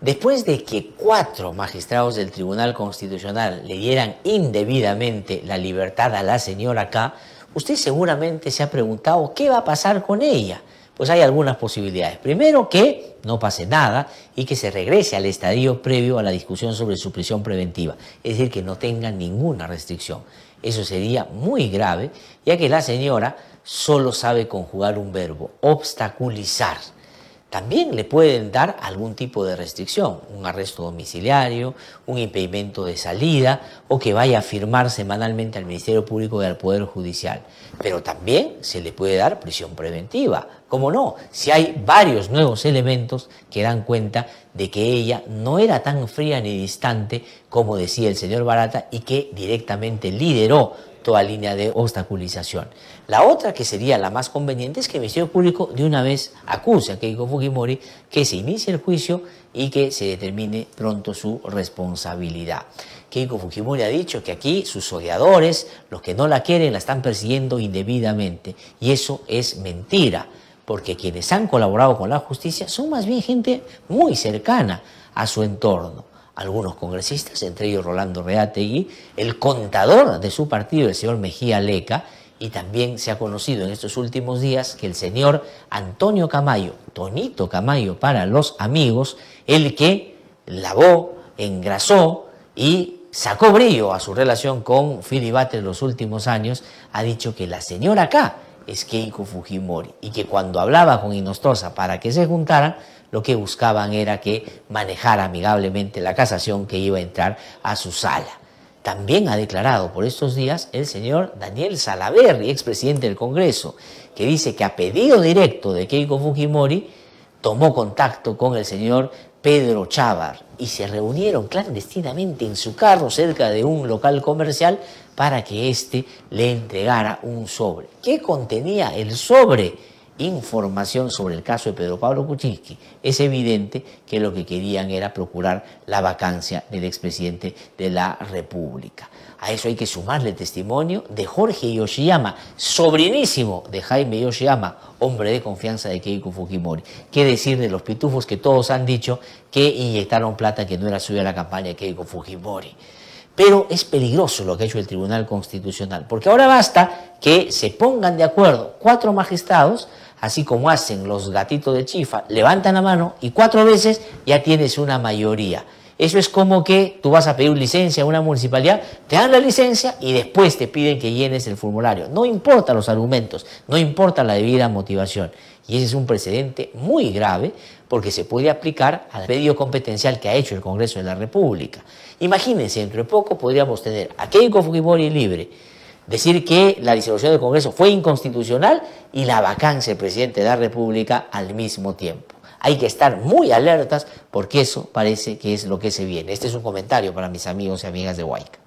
Después de que cuatro magistrados del Tribunal Constitucional le dieran indebidamente la libertad a la señora K, usted seguramente se ha preguntado qué va a pasar con ella. Pues hay algunas posibilidades. Primero, que no pase nada y que se regrese al estadio previo a la discusión sobre su prisión preventiva, es decir, que no tenga ninguna restricción. Eso sería muy grave, ya que la señora solo sabe conjugar un verbo, obstaculizar también le pueden dar algún tipo de restricción, un arresto domiciliario, un impedimento de salida o que vaya a firmar semanalmente al Ministerio Público y al Poder Judicial. Pero también se le puede dar prisión preventiva ¿Cómo no? Si hay varios nuevos elementos que dan cuenta de que ella no era tan fría ni distante como decía el señor Barata y que directamente lideró toda línea de obstaculización. La otra que sería la más conveniente es que el Ministerio Público de una vez acuse a Keiko Fujimori que se inicie el juicio y que se determine pronto su responsabilidad. Keiko Fujimori ha dicho que aquí sus odiadores, los que no la quieren, la están persiguiendo indebidamente y eso es mentira porque quienes han colaborado con la justicia son más bien gente muy cercana a su entorno. Algunos congresistas, entre ellos Rolando Reategui, el contador de su partido, el señor Mejía Leca, y también se ha conocido en estos últimos días que el señor Antonio Camayo, Tonito Camayo para los amigos, el que lavó, engrasó y sacó brillo a su relación con Filibate en los últimos años, ha dicho que la señora acá es Keiko Fujimori y que cuando hablaba con Inostosa para que se juntaran, lo que buscaban era que manejara amigablemente la casación que iba a entrar a su sala. También ha declarado por estos días el señor Daniel Salaverri, expresidente del Congreso, que dice que a pedido directo de Keiko Fujimori tomó contacto con el señor Pedro Chávar y se reunieron clandestinamente en su carro cerca de un local comercial para que éste le entregara un sobre. ¿Qué contenía el sobre? información sobre el caso de Pedro Pablo Kuczynski, es evidente que lo que querían era procurar la vacancia del expresidente de la República. A eso hay que sumarle testimonio de Jorge Yoshiyama, sobrinísimo de Jaime Yoshiyama, hombre de confianza de Keiko Fujimori. ¿Qué decir de los pitufos que todos han dicho que inyectaron plata que no era suya a la campaña de Keiko Fujimori? Pero es peligroso lo que ha hecho el Tribunal Constitucional, porque ahora basta que se pongan de acuerdo cuatro magistrados, así como hacen los gatitos de chifa, levantan la mano y cuatro veces ya tienes una mayoría. Eso es como que tú vas a pedir licencia a una municipalidad, te dan la licencia y después te piden que llenes el formulario. No importa los argumentos, no importa la debida motivación. Y ese es un precedente muy grave porque se puede aplicar al pedido competencial que ha hecho el Congreso de la República. Imagínense, dentro de poco podríamos tener a Keiko Fujimori libre, decir que la disolución del Congreso fue inconstitucional y la vacancia del presidente de la República al mismo tiempo. Hay que estar muy alertas porque eso parece que es lo que se viene. Este es un comentario para mis amigos y amigas de Huayca.